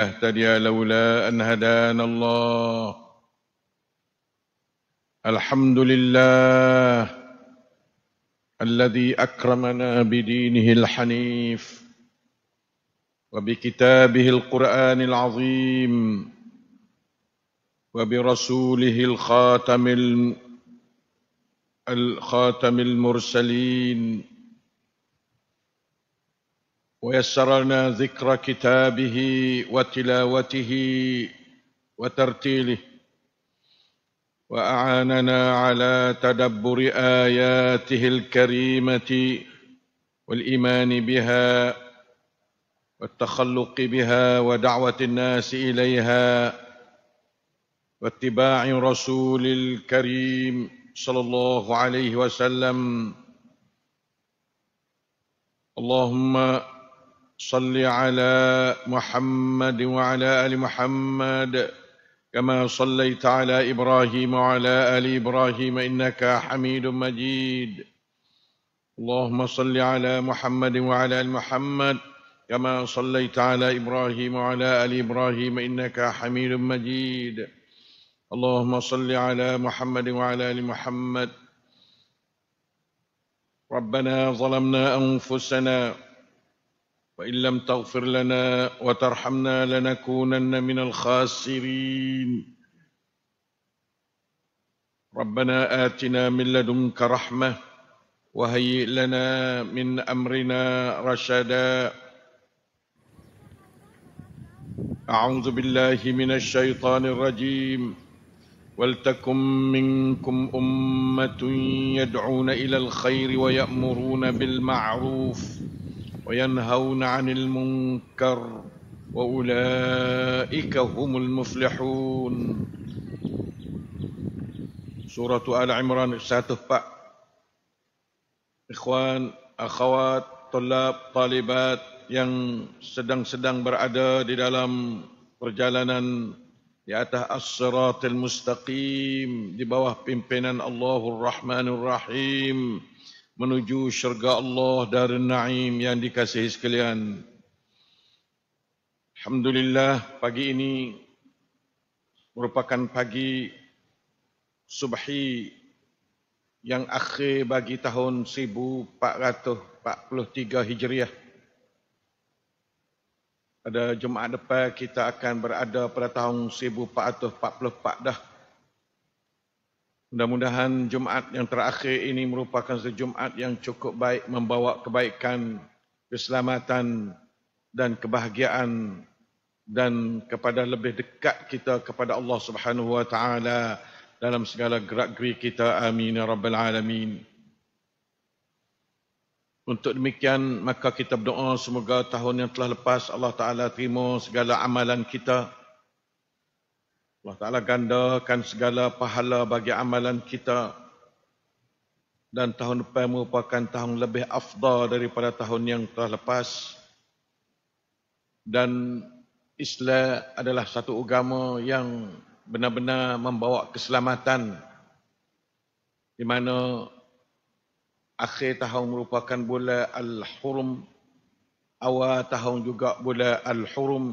أهتدي لولا أن هدانا الله الحمد لله الذي أكرمنا بدينه الحنيف وبكتابه القرآن العظيم وبرسوله الخاتم الخاتم المرسلين ويسر لنا ذكر كتابه وتلاوته وترتيله واعاننا على تدبر اياته الكريمه والايمان بها والتخلق بها ودعوه الناس اليها واتباع رسول الكريم صلى الله عليه وسلم اللهم صل على محمد وعلى ال محمد كما صليت على ابراهيم وعلى ال ابراهيم انك حميد مجيد اللهم صل على محمد وعلى ال محمد كما صليت على ابراهيم وعلى ال ابراهيم انك حميد مجيد اللهم صل على محمد وعلى ال محمد ربنا ظلمنا انفسنا وإن لم تغفر لنا وترحمنا لنكونن من الخاسرين ربنا آتنا من لدنك رحمة وهيئ لنا من أمرنا رشدا أعوذ بالله من الشيطان الرجيم ولتكن منكم أمة يدعون إلى الخير ويأمرون بالمعروف وينهون عن المنكر واولئك هم المفلحون سوره ال عمران الساتف اخوان اخوات طلاب طالبات yang sedang-sedang berada di dalam perjalanan di atas as-siratil mustaqim di bawah pimpinan Allahur Rahmanur Rahim. Rahim menuju syurga Allah dari na'im yang dikasihi sekalian. Alhamdulillah pagi ini merupakan pagi subhi yang akhir bagi tahun 1443 Hijriah. Pada Jumaat depan kita akan berada pada tahun 1444 dah. Mudah-mudahan Jumaat yang terakhir ini merupakan sejumaat yang cukup baik membawa kebaikan, keselamatan dan kebahagiaan dan kepada lebih dekat kita kepada Allah Subhanahu wa taala dalam segala gerak gerik kita. Amin ya rabbal alamin. Untuk demikian maka kita berdoa semoga tahun yang telah lepas Allah taala terima segala amalan kita. Allah Ta'ala gandakan segala pahala bagi amalan kita dan tahun depan merupakan tahun lebih afda daripada tahun yang telah lepas dan Islam adalah satu agama yang benar-benar membawa keselamatan di mana akhir tahun merupakan bulan Al-Hurum awal tahun juga bulan Al-Hurum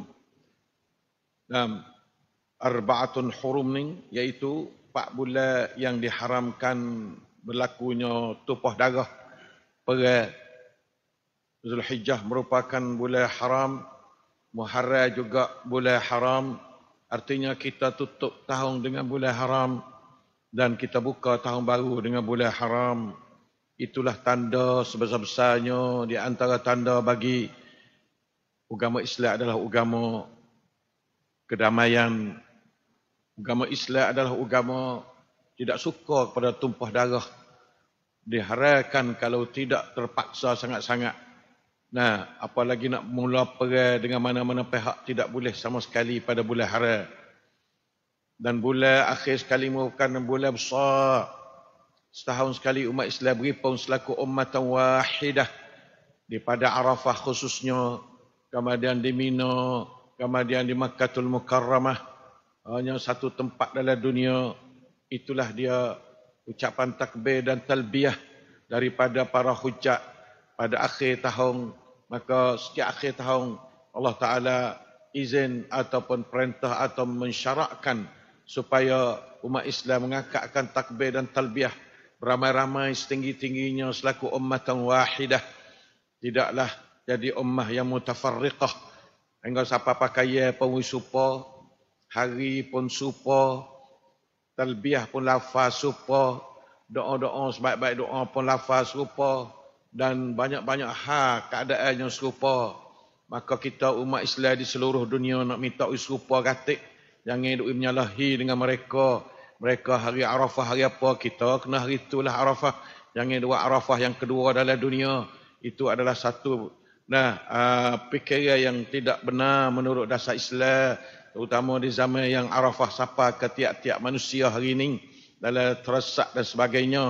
arba'atun hurum ni iaitu empat bulan yang diharamkan berlakunya tupah darah perang Zulhijjah merupakan bulan haram Muharram juga bulan haram artinya kita tutup tahun dengan bulan haram dan kita buka tahun baru dengan bulan haram itulah tanda sebesar-besarnya di antara tanda bagi agama Islam adalah agama kedamaian Agama Islam adalah agama tidak suka kepada tumpah darah. Diharapkan kalau tidak terpaksa sangat-sangat. Nah, apalagi nak mula perang dengan mana-mana pihak tidak boleh sama sekali pada bulan haram. Dan bulan akhir sekali merupakan bulan besar. Setahun sekali umat Islam pun selaku umat wahidah. Di pada Arafah khususnya, kemudian di mino kemudian di makkah tul Mukarramah, hanya satu tempat dalam dunia itulah dia ucapan takbir dan talbiyah daripada para hujat pada akhir tahun maka setiap akhir tahun Allah Taala izin ataupun perintah atau mensyarakkan supaya umat Islam mengakakkan takbir dan talbiyah ramai ramai setinggi-tingginya selaku umat yang wahidah tidaklah jadi ummah yang mutafarriqah engkau siapa pakai apa wisupa hari pun supa talbiah pun lafaz supa doa-doa sebaik-baik doa pun lafaz supa dan banyak-banyak hal keadaan yang serupa maka kita umat Islam di seluruh dunia nak minta serupa katik jangan duk menyalahi dengan mereka mereka hari Arafah hari apa kita kena hari itulah Arafah jangan dua Arafah yang kedua dalam dunia itu adalah satu nah uh, fikiran yang tidak benar menurut dasar Islam terutama di zaman yang Arafah sapa ke tiap-tiap manusia hari ini dalam terasak dan sebagainya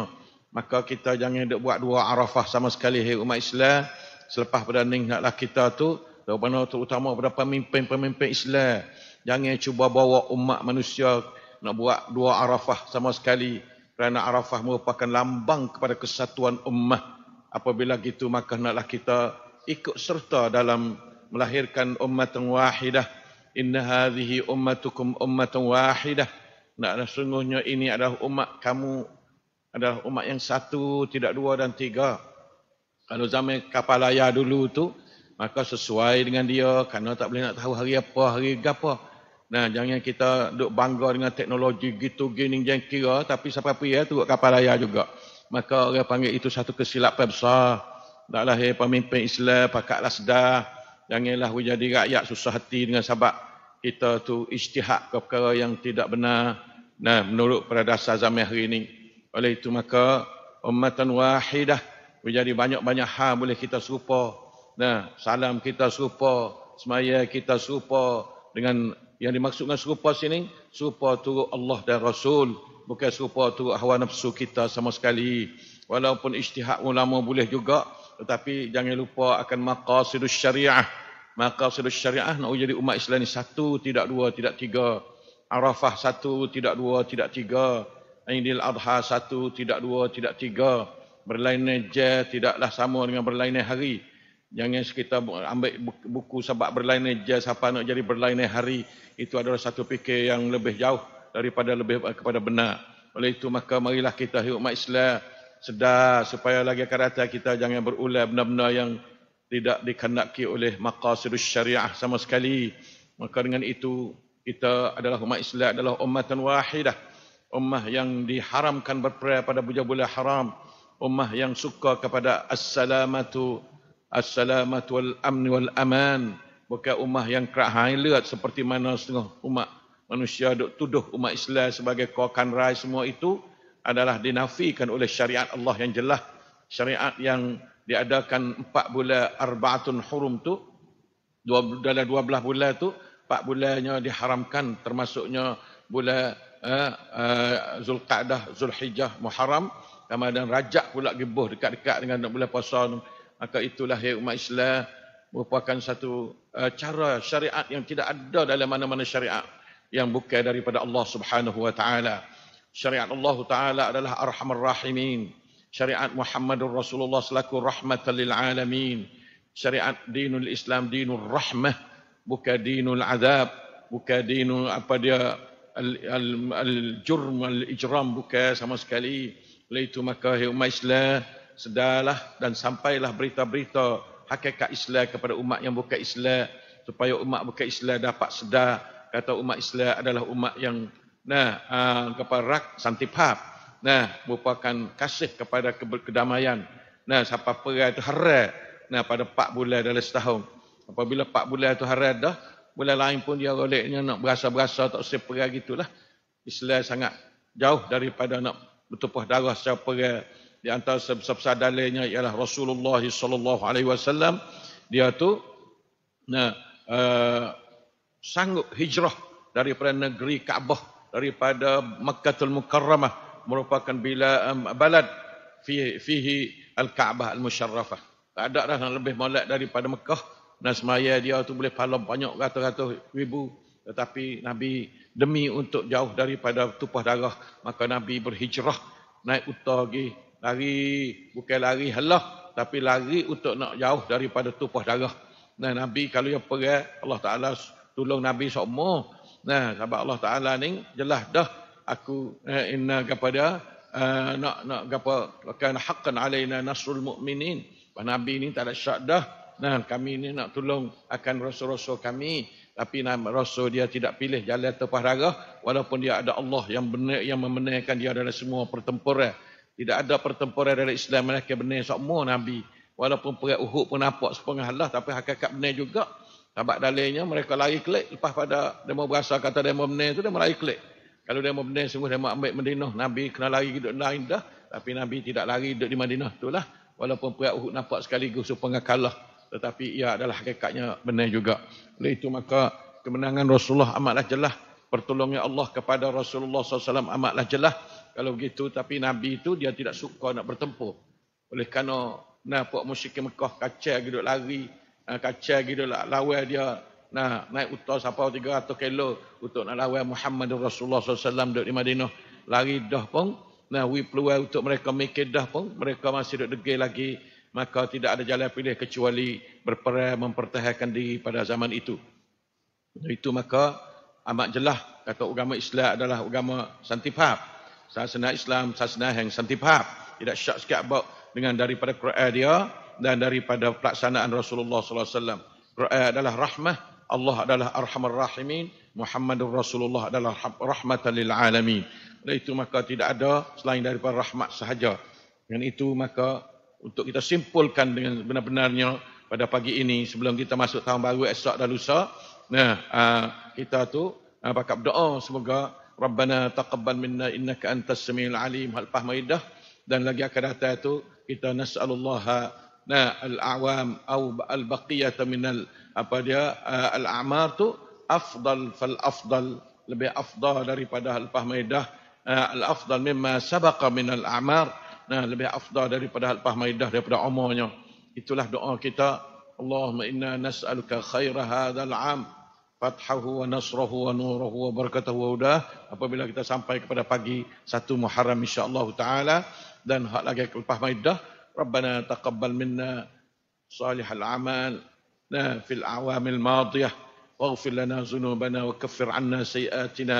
maka kita jangan duk buat dua Arafah sama sekali hai umat Islam selepas pada ning naklah kita tu terutama terutama pada pemimpin-pemimpin Islam jangan cuba bawa umat manusia nak buat dua Arafah sama sekali kerana Arafah merupakan lambang kepada kesatuan ummah apabila gitu maka naklah kita ikut serta dalam melahirkan ummah wahidah Inna hadhihi ummatukum ummatan wahidah. Naklah sungguhnya ini adalah umat kamu adalah umat yang satu, tidak dua dan tiga. Kalau zaman kapal layar dulu tu, maka sesuai dengan dia kerana tak boleh nak tahu hari apa, hari apa. Nah, jangan kita duk bangga dengan teknologi gitu gini jangan kira tapi siapa-siapa ya eh, tu kapal layar juga. Maka orang panggil itu satu kesilapan besar. Taklah hai eh, pemimpin Islam pakat lasdah. Janganlah kita jadi rakyat susah hati dengan sebab kita tu ijtihad ke perkara yang tidak benar. Nah, menurut pada dasar zaman hari ini. Oleh itu maka ummatan wahidah menjadi banyak-banyak hal boleh kita serupa. Nah, salam kita serupa, semaya kita serupa dengan yang dimaksudkan serupa sini, serupa turut Allah dan Rasul, bukan serupa turut hawa nafsu kita sama sekali. Walaupun ijtihad ulama boleh juga, tetapi jangan lupa akan maqasidus syariah. Maqasidus syariah nak jadi umat Islam ni satu, tidak dua, tidak tiga. Arafah satu, tidak dua, tidak tiga. Aidil Adha satu, tidak dua, tidak tiga. Berlainan je tidaklah sama dengan berlainan hari. Jangan kita ambil buku sebab berlainan je siapa nak jadi berlainan hari. Itu adalah satu fikir yang lebih jauh daripada lebih kepada benar. Oleh itu maka marilah kita hidup umat Islam sedar supaya lagi akan datang kita jangan berulang benda-benda yang tidak dikenaki oleh maqasid syariah sama sekali. Maka dengan itu kita adalah umat Islam adalah ummatan wahidah. Ummah yang diharamkan berperai pada bujah-bujah haram. Ummah yang suka kepada assalamatu assalamatu wal amn wal aman. Bukan ummah yang kerahai lihat seperti mana setengah umat manusia duk tuduh umat Islam sebagai kau akan raih semua itu adalah dinafikan oleh syariat Allah yang jelas syariat yang diadakan empat bulan arbaatun hurum tu dua, dalam dua belah bulan tu empat bulannya diharamkan termasuknya bulan uh, eh, uh, eh, Zulqa'dah, Zulhijjah, Muharram Ramadan Rajak pula geboh dekat-dekat dengan bulan puasa maka itulah hai umat Islam merupakan satu uh, cara syariat yang tidak ada dalam mana-mana syariat yang bukan daripada Allah Subhanahu wa taala syariat Allah Ta'ala adalah arhamar rahimin. Syariat Muhammadur Rasulullah selaku rahmatan lil alamin. Syariat dinul Islam dinul rahmah. Bukan dinul azab. Bukan dinul apa dia al-jurm, al, al, al-ijram. Bukan sama sekali. Laitu makahi umat Islam. Sedalah dan sampailah berita-berita hakikat Islam kepada umat yang bukan Islam. Supaya umat bukan Islam dapat sedar. Kata umat Islam adalah umat yang nah ah, kepada rak santipap nah merupakan kasih kepada kedamaian nah siapa perai itu harat nah pada Pak bulan dalam setahun apabila Pak bulan itu harat dah bulan lain pun dia rolehnya nak berasa-berasa tak usah perai gitulah Islam sangat jauh daripada nak bertumpah darah secara perai di antara sebesar-besar dalilnya ialah Rasulullah sallallahu alaihi wasallam dia tu nah uh, sanggup hijrah daripada negeri Kaabah daripada Makkah al Mukarramah merupakan bila um, balad fi, fihi Al-Kaabah Al-Musharrafah. Tak ada dah yang lebih molek daripada Mekah. Nasmaya dia tu boleh palam banyak ratus-ratus ribu. Tetapi Nabi demi untuk jauh daripada tupah darah. Maka Nabi berhijrah naik utah lagi. Lari, bukan lari helah. Tapi lari untuk nak jauh daripada tupah darah. Nah, Nabi kalau yang perat, Allah Ta'ala tolong Nabi semua. Nah, sebab Allah Taala ni jelas dah aku eh, inna kepada eh, nak nak gapa lakana haqqan alaina nasrul mu'minin. Pak Nabi ni tak ada syak dah. Nah, kami ni nak tolong akan rasul-rasul kami. Tapi rasul dia tidak pilih jalan terpahraga walaupun dia ada Allah yang benar yang memenangkan dia dalam semua pertempuran. Tidak ada pertempuran dalam Islam mereka benar semua Nabi. Walaupun perang Uhud pun nampak sepengah Allah tapi hakikat benar juga Nampak dalilnya mereka lari kelik lepas pada demo berasa kata demo benar itu demo lari kelik. Kalau demo benar semua demo ambil Madinah Nabi kena lari duduk lain dah tapi Nabi tidak lari duduk di Madinah itulah walaupun perang Uhud nampak sekaligus supaya kalah tetapi ia adalah hakikatnya benar juga. Oleh itu maka kemenangan Rasulullah amatlah jelas. Pertolongnya Allah kepada Rasulullah SAW amatlah jelas. Kalau begitu, tapi Nabi itu dia tidak suka nak bertempur. Oleh kerana nampak musyik Mekah kacau duduk lari, Ah, kaca gitu lah, lawai dia nah naik utah sapa 300 kilo untuk nak lawai Muhammad Rasulullah SAW duduk di Madinah. Lari dah pun. Nah, we peluai untuk mereka mikir dah pun. Mereka masih duduk degil lagi. Maka tidak ada jalan pilih kecuali berperai mempertahankan diri pada zaman itu. Itu maka amat jelas kata agama Islam adalah agama santifab. Sasana Islam, sasana yang santifab. Tidak syak sikit about dengan daripada Quran dia, dan daripada pelaksanaan Rasulullah SAW eh, adalah rahmah. Allah adalah arhamar rahimin. Muhammadur Rasulullah adalah rahmatan lil alamin. Oleh itu maka tidak ada selain daripada rahmat sahaja. Dengan itu maka untuk kita simpulkan dengan benar-benarnya pada pagi ini sebelum kita masuk tahun baru esok dan lusa. Nah, ah, kita tu pakat ah, berdoa semoga Rabbana taqabbal minna innaka antas samiul alim. Hal fahmaidah dan lagi akan datang itu kita nas'alullah nah al-awam atau al-baqiyah min al apa dia eh, al-a'mar tu afdal fal afdal lebih afdal daripada al-fah eh, al-afdal mimma sabaqa min al-a'mar nah lebih afdal daripada al-fah daripada umurnya itulah doa kita Allahumma inna nas'aluka khaira hadzal 'am fathahu wa nasrahu wa nuruhu wa barakatuhu wa udah apabila kita sampai kepada pagi satu Muharram insya-Allah taala dan hak lagi kelepas maidah ربنا تقبل منا صالح الأعمال في الأعوام الماضية واغفر لنا ذنوبنا وكفر عنا سيئاتنا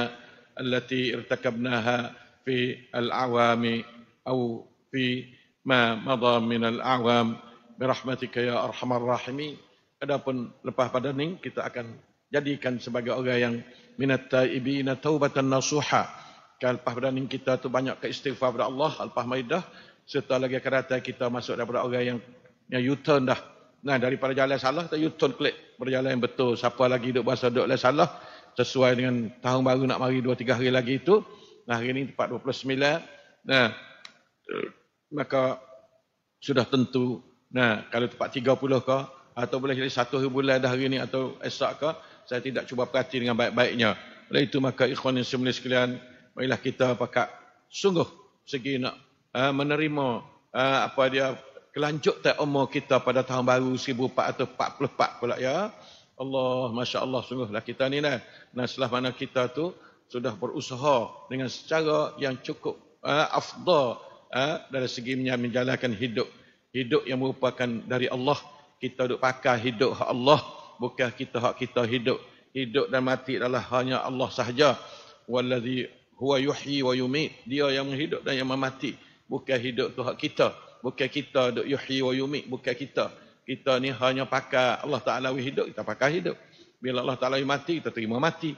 التي ارتكبناها في الأعوام أو في ما مضى من الأعوام برحمتك يا أرحم الراحمين Adapun lepas pada ni kita akan jadikan sebagai orang yang minat taibina taubatan nasuha. Kalau lepas pada ni kita tu banyak ke kepada Allah, lepas maidah, serta lagi kereta kita masuk daripada orang yang yang U-turn dah. Nah, daripada jalan salah, kita U-turn klik. Berjalan yang betul. Siapa lagi duduk bahasa duduk lain salah, sesuai dengan tahun baru nak mari 2-3 hari lagi itu. Nah, hari ini tempat 29. Nah, maka sudah tentu. Nah, kalau tempat 30 kau atau boleh jadi satu hari bulan dah hari ini atau esok kau. saya tidak cuba perhati dengan baik-baiknya. Oleh itu, maka ikhwan yang semula sekalian, marilah kita pakat sungguh segi nak Ah, menerima ah, apa dia kelanjut tak umur kita pada tahun baru 1444 pula ya. Allah Masya Allah sungguhlah kita ni lah. Nah setelah mana kita tu sudah berusaha dengan secara yang cukup uh, afdal uh, dari segi menjalankan hidup. Hidup yang merupakan dari Allah. Kita duk pakai hidup hak Allah. Bukan kita hak kita hidup. Hidup dan mati adalah hanya Allah sahaja. Walladhi huwa yuhyi wa yumi. Dia yang menghidup dan yang mematikan bukan hidup tu hak kita bukan kita duk yuhyi wa yumit bukan kita kita ni hanya pakai Allah Taala wi hidup kita pakai hidup bila Allah Taala wi mati kita terima mati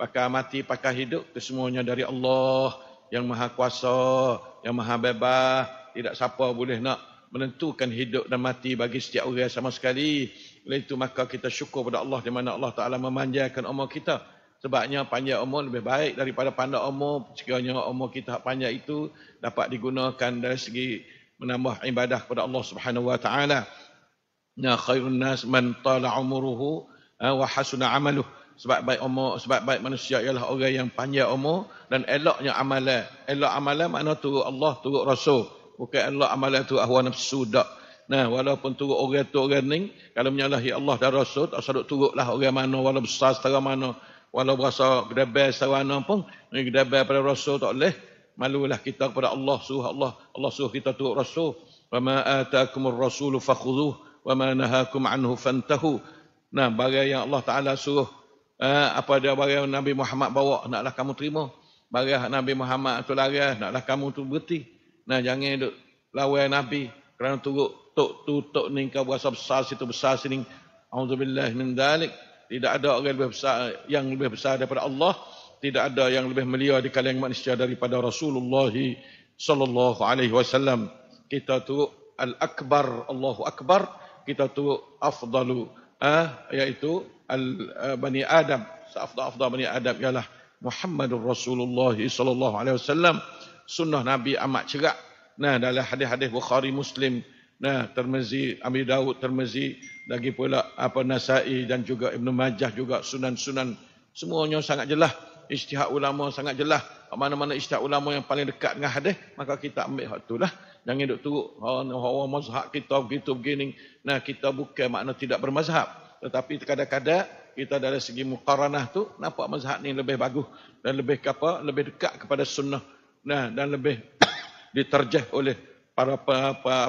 pakai mati pakai hidup itu semuanya dari Allah yang maha kuasa yang maha bebas tidak siapa boleh nak menentukan hidup dan mati bagi setiap orang sama sekali. Oleh itu maka kita syukur pada Allah di mana Allah Taala memanjakan umur kita. Sebabnya panjang umur lebih baik daripada pandang umur. Sekiranya umur kita panjang itu dapat digunakan dari segi menambah ibadah kepada Allah Subhanahu wa taala. Na ya, khairun nas man tala umruhu eh, wa hasuna amaluh. Sebab baik umur, sebab baik manusia ialah orang yang panjang umur dan eloknya amalan. Elok amalan makna turut Allah, turut Rasul. Bukan elok amalan tu ahwa nafsu dak. Nah, walaupun turut orang tu orang ni, kalau menyalahi Allah dan Rasul, asal turutlah orang mana, walaupun besar setara mana, Walau berasa gedabai sarana pun, ni gedabai pada rasul tak boleh. Malulah kita kepada Allah suruh Allah. Allah suruh kita tu rasul. Wa ma atakumur rasul fakhuduh wa ma nahakum anhu fantahu. Nah, bagai yang Allah Ta'ala suruh. Eh, apa dia bagai Nabi Muhammad bawa, naklah kamu terima. Bagai Nabi Muhammad tu lari, naklah kamu tu berhenti. Nah, jangan duk lawai Nabi kerana turut. Tok tu, tok ni kau berasa besar situ, besar sini. A'udzubillah min dalik. Tidak ada orang yang lebih besar, yang lebih besar daripada Allah. Tidak ada yang lebih mulia di kalangan manusia daripada Rasulullah sallallahu alaihi wasallam. Kita tu al-akbar, Allahu akbar. Kita tu afdalu, ah, ha, iaitu al eh, bani Adam. Seafdal afdal bani Adam ialah Muhammad Rasulullah sallallahu alaihi wasallam. Sunnah Nabi amat cerak. Nah, dalam hadis-hadis Bukhari Muslim Nah, Termezi, Ami Daud Termezi, lagi pula apa Nasai dan juga Ibn Majah juga sunan-sunan. Semuanya sangat jelas. Ijtihad ulama sangat jelas. Mana-mana ijtihad ulama yang paling dekat dengan hadis, maka kita ambil hak itulah. Jangan duduk turut, oh, oh, mazhab kita begitu begini. Nah, kita bukan makna tidak bermazhab. Tetapi kadang-kadang kita dari segi mukaranah tu nampak mazhab ni lebih bagus dan lebih apa lebih dekat kepada sunnah nah dan lebih diterjah oleh para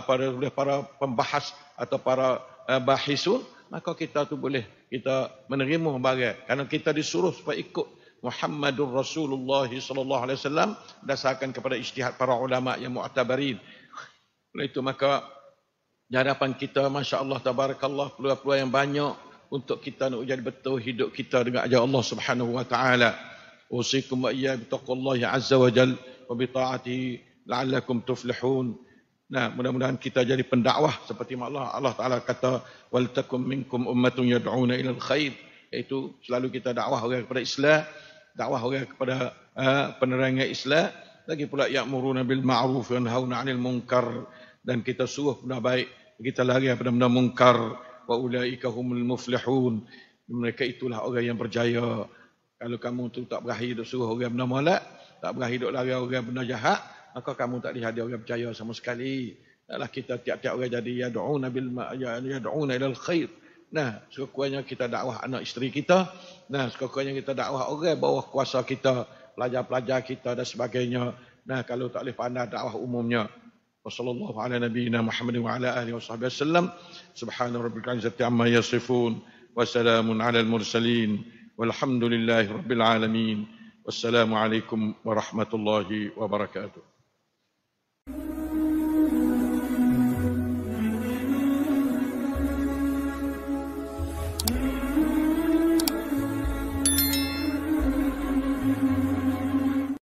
para oleh para, para pembahas atau para uh, bahisun maka kita tu boleh kita menerima bagai kerana kita disuruh supaya ikut Muhammadur Rasulullah sallallahu alaihi wasallam dasarkan kepada ijtihad para ulama yang mu'tabarin. Oleh itu maka di kita masya-Allah tabarakallah peluang-peluang yang banyak untuk kita nak jadi betul hidup kita dengan ajar Allah Subhanahu wa taala. Usikum wa iyyakum bi azza wa jalla wa bi ta'atihi la'allakum tuflihun. Nah, mudah-mudahan kita jadi pendakwah seperti Allah. Allah Taala kata, "Wal takum minkum ummatun yad'una ila al-khair." Iaitu selalu kita dakwah orang kepada Islam, dakwah orang kepada uh, penerangan Islam, lagi pula ya'muruna bil ma'ruf wa nahawna 'anil munkar dan kita suruh benda baik, kita lari daripada benda munkar. Wa ulaika humul muflihun. Mereka itulah orang yang berjaya. Kalau kamu tu tak berakhir duk suruh orang benda molek, tak berakhir duk lari orang benda jahat, maka kamu tak lihat dia orang percaya sama sekali. Taklah kita tiap-tiap orang jadi ya doa ya doa yad'una ilal khair. Nah, sekurang-kurangnya kita dakwah anak isteri kita. Nah, sekurang-kurangnya kita dakwah orang bawah kuasa kita, pelajar-pelajar kita dan sebagainya. Nah, kalau tak boleh pandai dakwah umumnya. Wassallallahu ala nabiyyina Muhammad wa ala alihi washabihi wasallam. Subhana rabbika izzati amma yasifun. Wassalamun ala al-mursalin. Walhamdulillahi alamin. Wassalamu alaikum warahmatullahi wabarakatuh.